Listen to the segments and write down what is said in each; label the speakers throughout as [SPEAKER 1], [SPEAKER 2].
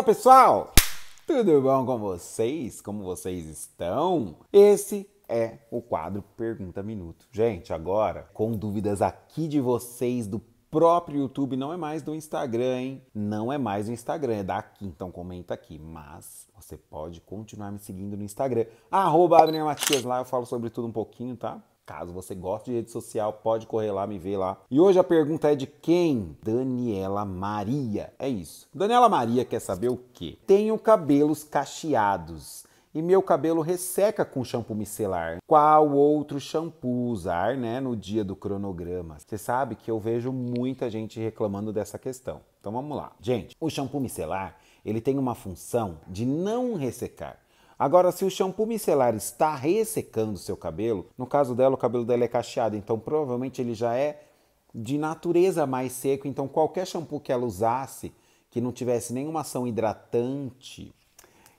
[SPEAKER 1] Olá pessoal, tudo bom com vocês? Como vocês estão? Esse é o quadro Pergunta Minuto. Gente, agora com dúvidas aqui de vocês do próprio YouTube, não é mais do Instagram, hein? Não é mais do Instagram, é daqui, então comenta aqui. Mas você pode continuar me seguindo no Instagram, arroba Matias, lá eu falo sobre tudo um pouquinho, tá? Caso você goste de rede social, pode correr lá, me ver lá. E hoje a pergunta é de quem? Daniela Maria. É isso. Daniela Maria quer saber o quê? Tenho cabelos cacheados e meu cabelo resseca com shampoo micelar. Qual outro shampoo usar, né, no dia do cronograma? Você sabe que eu vejo muita gente reclamando dessa questão. Então vamos lá. Gente, o shampoo micelar, ele tem uma função de não ressecar. Agora, se o shampoo micelar está ressecando seu cabelo, no caso dela, o cabelo dela é cacheado, então provavelmente ele já é de natureza mais seco, então qualquer shampoo que ela usasse que não tivesse nenhuma ação hidratante,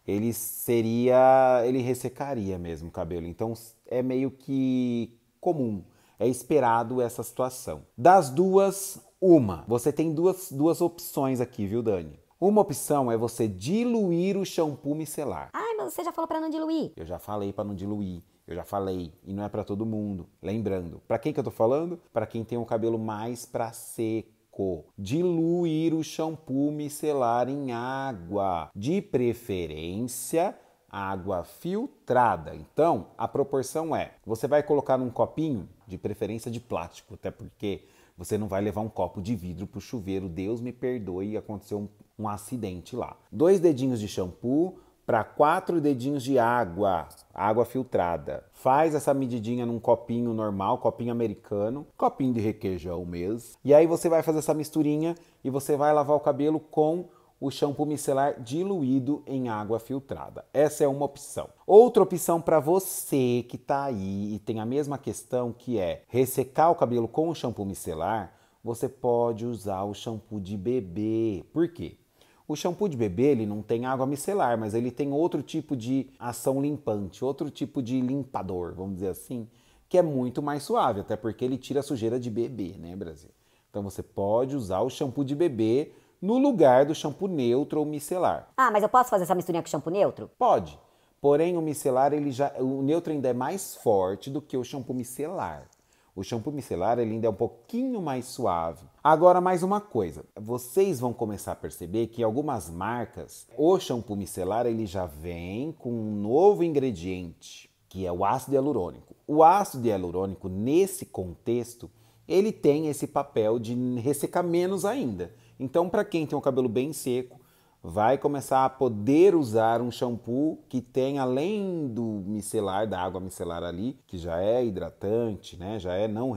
[SPEAKER 1] ele seria, ele ressecaria mesmo o cabelo. Então é meio que comum, é esperado essa situação. Das duas, uma. Você tem duas, duas opções aqui, viu, Dani? Uma opção é você diluir o shampoo micelar. Ah, mas você já falou para não diluir. Eu já falei para não diluir. Eu já falei, e não é para todo mundo. Lembrando, para quem que eu tô falando? Para quem tem o um cabelo mais para seco diluir o shampoo micelar em água, de preferência água filtrada. Então, a proporção é: você vai colocar num copinho, de preferência de plástico, até porque você não vai levar um copo de vidro para o chuveiro, Deus me perdoe, aconteceu um, um acidente lá. Dois dedinhos de shampoo, para quatro dedinhos de água, água filtrada. Faz essa medidinha num copinho normal, copinho americano, copinho de requeijão mesmo. E aí você vai fazer essa misturinha e você vai lavar o cabelo com o shampoo micelar diluído em água filtrada. Essa é uma opção. Outra opção para você que está aí e tem a mesma questão que é ressecar o cabelo com o shampoo micelar, você pode usar o shampoo de bebê. Por quê? O shampoo de bebê ele não tem água micelar, mas ele tem outro tipo de ação limpante, outro tipo de limpador, vamos dizer assim, que é muito mais suave, até porque ele tira a sujeira de bebê, né, Brasil? Então você pode usar o shampoo de bebê no lugar do shampoo neutro ou micelar. Ah, mas eu posso fazer essa misturinha com shampoo neutro? Pode. Porém, o micelar ele já, o neutro ainda é mais forte do que o shampoo micelar. O shampoo micelar ele ainda é um pouquinho mais suave. Agora mais uma coisa, vocês vão começar a perceber que algumas marcas, o shampoo micelar ele já vem com um novo ingrediente, que é o ácido hialurônico. O ácido hialurônico nesse contexto, ele tem esse papel de ressecar menos ainda. Então, para quem tem o cabelo bem seco, vai começar a poder usar um shampoo que tem além do micelar, da água micelar ali, que já é hidratante, né? Já é não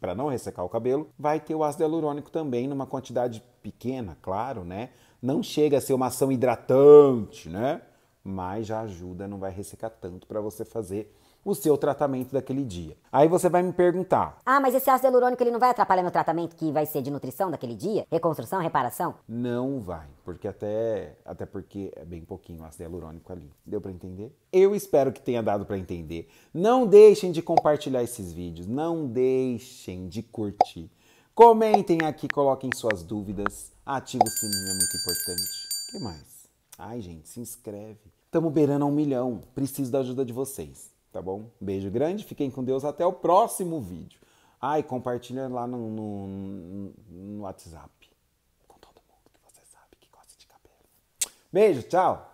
[SPEAKER 1] para não ressecar o cabelo, vai ter o ácido hialurônico também numa quantidade pequena, claro, né? Não chega a ser uma ação hidratante, né? Mas já ajuda, não vai ressecar tanto para você fazer o seu tratamento daquele dia. Aí você vai me perguntar: "Ah, mas esse ácido hialurônico ele não vai atrapalhar meu tratamento que vai ser de nutrição daquele dia, reconstrução, reparação?" Não vai, porque até até porque é bem pouquinho ácido hialurônico ali. Deu para entender? Eu espero que tenha dado para entender. Não deixem de compartilhar esses vídeos, não deixem de curtir. Comentem aqui, coloquem suas dúvidas, ative o sininho é muito importante. O que mais? Ai, gente, se inscreve. Estamos beirando a um milhão. Preciso da ajuda de vocês tá bom? Beijo grande, fiquem com Deus até o próximo vídeo. Ah, e compartilha lá no, no, no WhatsApp com todo mundo que você sabe que gosta de cabelo. Beijo, tchau!